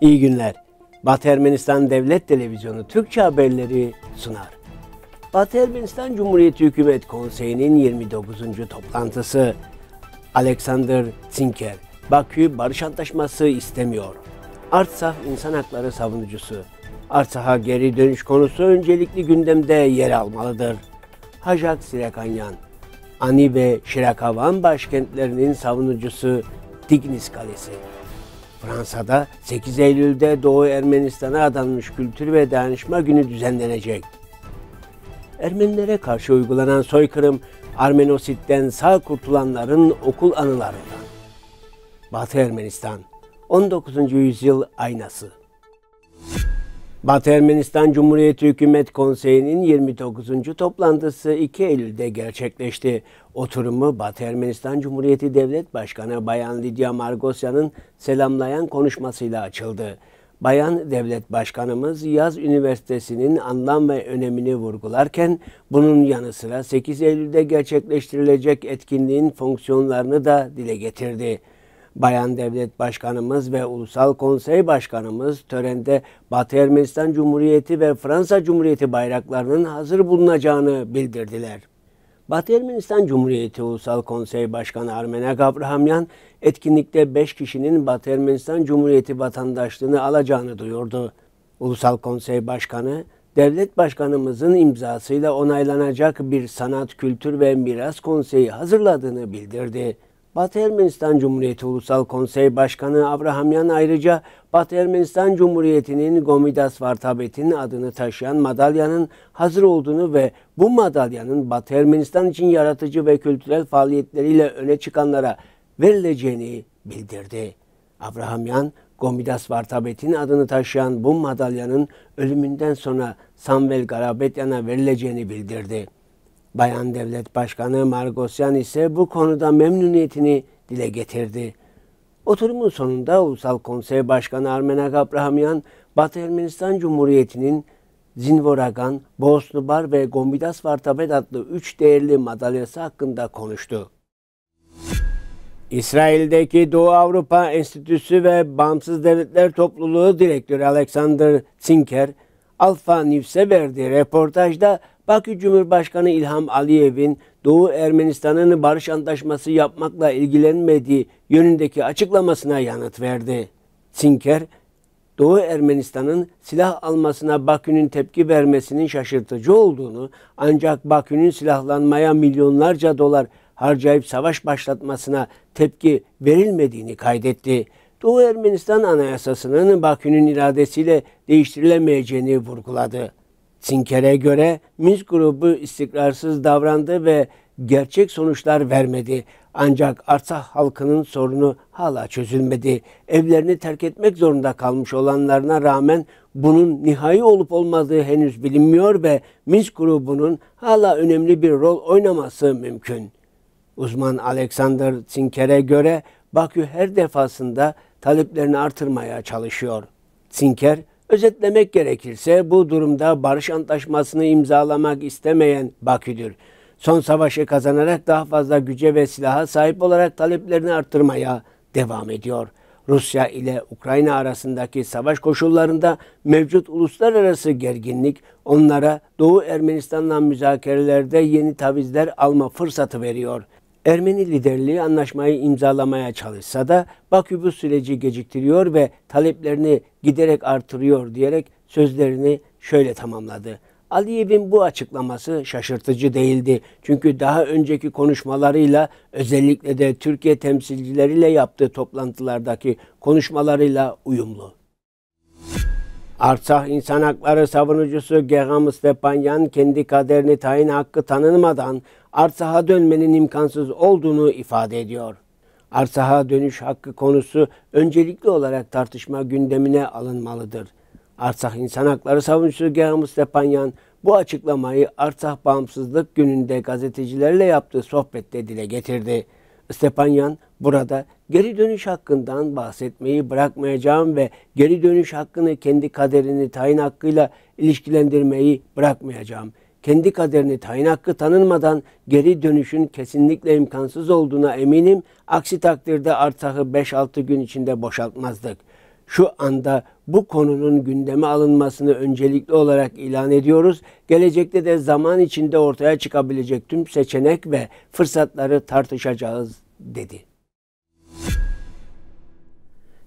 İyi günler. Batı Ermenistan Devlet Televizyonu Türkçe haberleri sunar. Batı Ermenistan Cumhuriyeti Hükümet Konseyi'nin 29. toplantısı. Alexander Tsinker. Bakü barış antlaşması istemiyor. Artsah insan hakları savunucusu. Arsah'a geri dönüş konusu öncelikli gündemde yer almalıdır. Hajak Sirekanyan, Ani ve Şirakavan başkentlerinin savunucusu Dignis Kalesi. Fransa'da 8 Eylül'de Doğu Ermenistan'a adanmış kültür ve dayanışma günü düzenlenecek. Ermenilere karşı uygulanan soykırım, Armenosit'ten sağ kurtulanların okul anılarından. Batı Ermenistan, 19. yüzyıl aynası. Batı Ermenistan Cumhuriyeti Hükümet Konseyi'nin 29. toplantısı 2 Eylül'de gerçekleşti. Oturumu Batı Ermenistan Cumhuriyeti Devlet Başkanı Bayan Lidya Margosyan'ın selamlayan konuşmasıyla açıldı. Bayan Devlet Başkanımız Yaz Üniversitesi'nin anlam ve önemini vurgularken bunun yanı sıra 8 Eylül'de gerçekleştirilecek etkinliğin fonksiyonlarını da dile getirdi. Bayan Devlet Başkanımız ve Ulusal Konsey Başkanımız törende Batı Ermenistan Cumhuriyeti ve Fransa Cumhuriyeti bayraklarının hazır bulunacağını bildirdiler. Batı Ermenistan Cumhuriyeti Ulusal Konsey Başkanı Armenak Abrahamyan etkinlikte 5 kişinin Batı Ermenistan Cumhuriyeti vatandaşlığını alacağını duyurdu. Ulusal Konsey Başkanı, devlet başkanımızın imzasıyla onaylanacak bir sanat, kültür ve miras konseyi hazırladığını bildirdi. Batı Ermenistan Cumhuriyeti Ulusal Konsey Başkanı Abrahamyan ayrıca Batı Ermenistan Cumhuriyeti'nin Gomidas Vartabet'in adını taşıyan madalyanın hazır olduğunu ve bu madalyanın Batı Ermenistan için yaratıcı ve kültürel faaliyetleriyle öne çıkanlara verileceğini bildirdi. Abrahamyan, Gomidas Vartabet'in adını taşıyan bu madalyanın ölümünden sonra Samuel Garabetyan'a verileceğini bildirdi. Bayan Devlet Başkanı Margosyan ise bu konuda memnuniyetini dile getirdi. Oturumun sonunda Ulusal Konsey Başkanı Armenak Abrahamyan, Batı Ermenistan Cumhuriyeti'nin Zinvoragan, Bosnubar ve Gombidas Vartabet adlı üç değerli madalyası hakkında konuştu. İsrail'deki Doğu Avrupa Enstitüsü ve Bağımsız Devletler Topluluğu Direktörü Alexander Zinker, Alfa News'e verdiği reportajda Bakü Cumhurbaşkanı İlham Aliyev'in Doğu Ermenistan'ın barış antlaşması yapmakla ilgilenmediği yönündeki açıklamasına yanıt verdi. Sinker, Doğu Ermenistan'ın silah almasına Bakü'nün tepki vermesinin şaşırtıcı olduğunu ancak Bakü'nün silahlanmaya milyonlarca dolar harcayıp savaş başlatmasına tepki verilmediğini kaydetti. Doğu Ermenistan Anayasası'nın Bakü'nün iradesiyle değiştirilemeyeceğini vurguladı. Sinker'e göre Minsk grubu istikrarsız davrandı ve gerçek sonuçlar vermedi. Ancak Artsakh halkının sorunu hala çözülmedi. Evlerini terk etmek zorunda kalmış olanlarına rağmen bunun nihai olup olmadığı henüz bilinmiyor ve Minsk grubunun hala önemli bir rol oynaması mümkün. Uzman Alexander Sinker'e göre Bakü her defasında taleplerini artırmaya çalışıyor. Sinker, Özetlemek gerekirse bu durumda barış antlaşmasını imzalamak istemeyen Bakü'dür. Son savaşı kazanarak daha fazla güce ve silaha sahip olarak taleplerini artırmaya devam ediyor. Rusya ile Ukrayna arasındaki savaş koşullarında mevcut uluslararası gerginlik onlara Doğu Ermenistan'dan müzakerelerde yeni tavizler alma fırsatı veriyor.'' Ermeni liderliği anlaşmayı imzalamaya çalışsa da Bakü bu süreci geciktiriyor ve taleplerini giderek artırıyor diyerek sözlerini şöyle tamamladı. Aliyev'in bu açıklaması şaşırtıcı değildi. Çünkü daha önceki konuşmalarıyla özellikle de Türkiye temsilcileriyle yaptığı toplantılardaki konuşmalarıyla uyumlu. Artsakh İnsan Hakları Savunucusu Gerham Stepanyan kendi kaderini tayin hakkı tanınmadan Artsakh'a dönmenin imkansız olduğunu ifade ediyor. Artsakh'a dönüş hakkı konusu öncelikli olarak tartışma gündemine alınmalıdır. Artsakh İnsan Hakları Savunucusu Gerham Stepanyan bu açıklamayı Artsakh Bağımsızlık Günü'nde gazetecilerle yaptığı sohbette dile getirdi. Stepanyan burada geri dönüş hakkından bahsetmeyi bırakmayacağım ve geri dönüş hakkını kendi kaderini tayin hakkıyla ilişkilendirmeyi bırakmayacağım. Kendi kaderini tayin hakkı tanınmadan geri dönüşün kesinlikle imkansız olduğuna eminim. Aksi takdirde Artah'ı 5-6 gün içinde boşaltmazdık.'' şu anda bu konunun gündeme alınmasını öncelikli olarak ilan ediyoruz. Gelecekte de zaman içinde ortaya çıkabilecek tüm seçenek ve fırsatları tartışacağız dedi.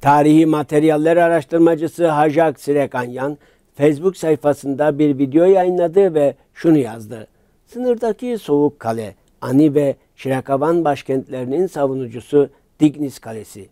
Tarihi materyaller araştırmacısı Hajak Sirekanyan Facebook sayfasında bir video yayınladı ve şunu yazdı. Sınırdaki Soğuk Kale, Ani ve Şirakavan başkentlerinin savunucusu Dignis Kalesi.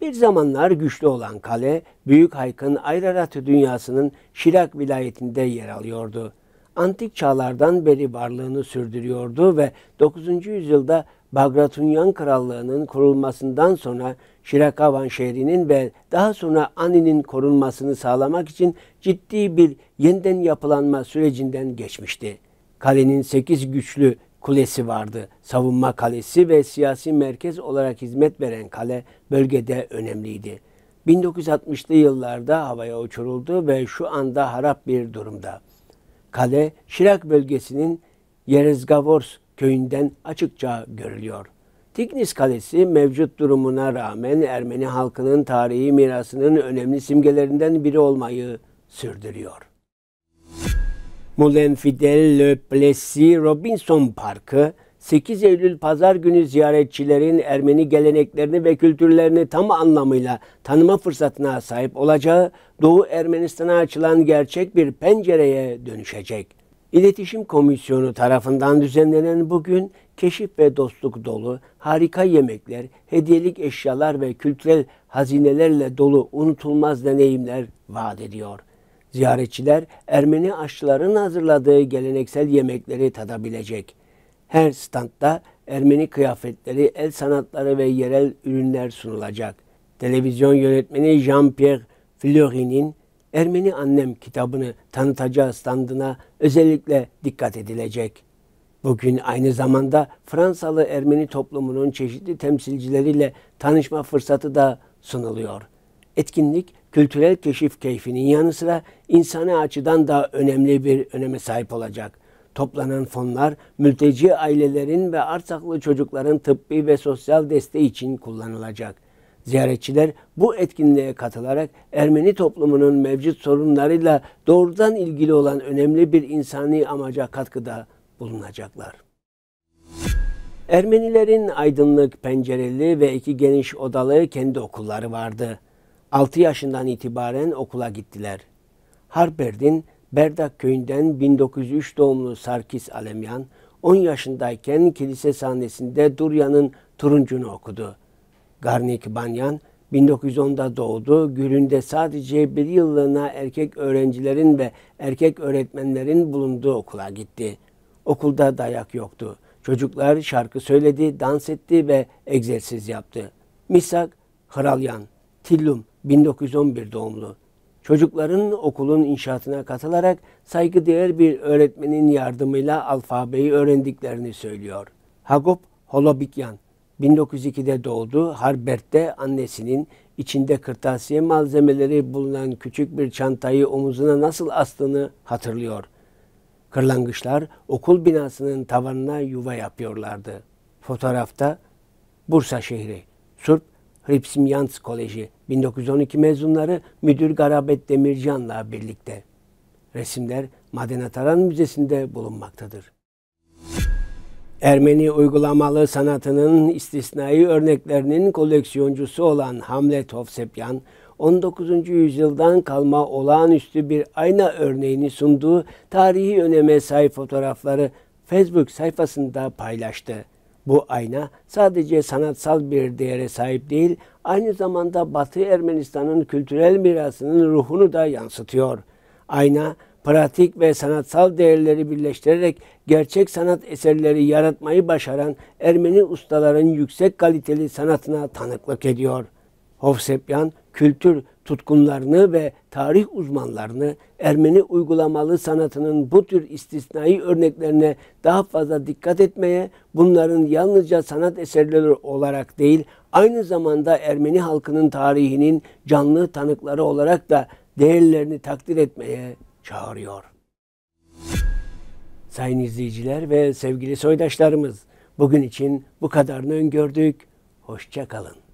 Bir zamanlar güçlü olan kale, Büyük Hayk'ın Ayraratı dünyasının Şirak vilayetinde yer alıyordu. Antik çağlardan beri varlığını sürdürüyordu ve 9. yüzyılda Bagratunyan Krallığı'nın kurulmasından sonra Şirakavan şehrinin ve daha sonra Ani'nin korunmasını sağlamak için ciddi bir yeniden yapılanma sürecinden geçmişti. Kalenin 8 güçlü kulesi vardı. Savunma kalesi ve siyasi merkez olarak hizmet veren kale bölgede önemliydi. 1960'lı yıllarda havaya uçuruldu ve şu anda harap bir durumda. Kale, Şirak bölgesinin Yerizgavors köyünden açıkça görülüyor. Tignis Kalesi mevcut durumuna rağmen Ermeni halkının tarihi mirasının önemli simgelerinden biri olmayı sürdürüyor. Moulin Fidel Le Plessis Robinson Parkı 8 Eylül Pazar günü ziyaretçilerin Ermeni geleneklerini ve kültürlerini tam anlamıyla tanıma fırsatına sahip olacağı Doğu Ermenistan'a açılan gerçek bir pencereye dönüşecek. İletişim Komisyonu tarafından düzenlenen bugün keşif ve dostluk dolu, harika yemekler, hediyelik eşyalar ve kültürel hazinelerle dolu unutulmaz deneyimler vaat ediyor. Ziyaretçiler Ermeni aşçıların hazırladığı geleneksel yemekleri tadabilecek. Her standta Ermeni kıyafetleri, el sanatları ve yerel ürünler sunulacak. Televizyon yönetmeni Jean-Pierre Fleury'nin Ermeni Annem kitabını tanıtacağı standına özellikle dikkat edilecek. Bugün aynı zamanda Fransalı Ermeni toplumunun çeşitli temsilcileriyle tanışma fırsatı da sunuluyor.'' etkinlik kültürel keşif keyfinin yanı sıra insani açıdan daha önemli bir öneme sahip olacak. Toplanan fonlar mülteci ailelerin ve arsaklı çocukların tıbbi ve sosyal desteği için kullanılacak. Ziyaretçiler bu etkinliğe katılarak Ermeni toplumunun mevcut sorunlarıyla doğrudan ilgili olan önemli bir insani amaca katkıda bulunacaklar. Ermenilerin aydınlık pencereli ve iki geniş odalı kendi okulları vardı. 6 yaşından itibaren okula gittiler. Harber'din Berdak köyünden 1903 doğumlu Sarkis Alemyan, 10 yaşındayken kilise sahnesinde Durya'nın Turuncunu okudu. Garnik Banyan, 1910'da doğdu. Gülünde sadece bir yıllığına erkek öğrencilerin ve erkek öğretmenlerin bulunduğu okula gitti. Okulda dayak yoktu. Çocuklar şarkı söyledi, dans etti ve egzersiz yaptı. Misak Hralyan Tillum 1911 doğumlu. Çocukların okulun inşaatına katılarak saygıdeğer bir öğretmenin yardımıyla alfabeyi öğrendiklerini söylüyor. Hagop Holobikyan 1902'de doğdu. Harbert'te annesinin içinde kırtasiye malzemeleri bulunan küçük bir çantayı omuzuna nasıl astığını hatırlıyor. Kırlangıçlar okul binasının tavanına yuva yapıyorlardı. Fotoğrafta Bursa şehri, Surp Hripsimyans Koleji, 1912 mezunları Müdür Garabet Demircan'la birlikte. Resimler Madena Taran Müzesi'nde bulunmaktadır. Ermeni uygulamalı sanatının istisnai örneklerinin koleksiyoncusu olan Hamlet Hofsepyan, 19. yüzyıldan kalma olağanüstü bir ayna örneğini sunduğu tarihi öneme sahip fotoğrafları Facebook sayfasında paylaştı. Bu ayna sadece sanatsal bir değere sahip değil, aynı zamanda Batı Ermenistan'ın kültürel mirasının ruhunu da yansıtıyor. Ayna, pratik ve sanatsal değerleri birleştirerek gerçek sanat eserleri yaratmayı başaran Ermeni ustaların yüksek kaliteli sanatına tanıklık ediyor. Hovsepyan kültür tutkunlarını ve tarih uzmanlarını Ermeni uygulamalı sanatının bu tür istisnai örneklerine daha fazla dikkat etmeye, bunların yalnızca sanat eserleri olarak değil, aynı zamanda Ermeni halkının tarihinin canlı tanıkları olarak da değerlerini takdir etmeye çağırıyor. Sayın izleyiciler ve sevgili soydaşlarımız, bugün için bu kadarını öngördük. Hoşça kalın.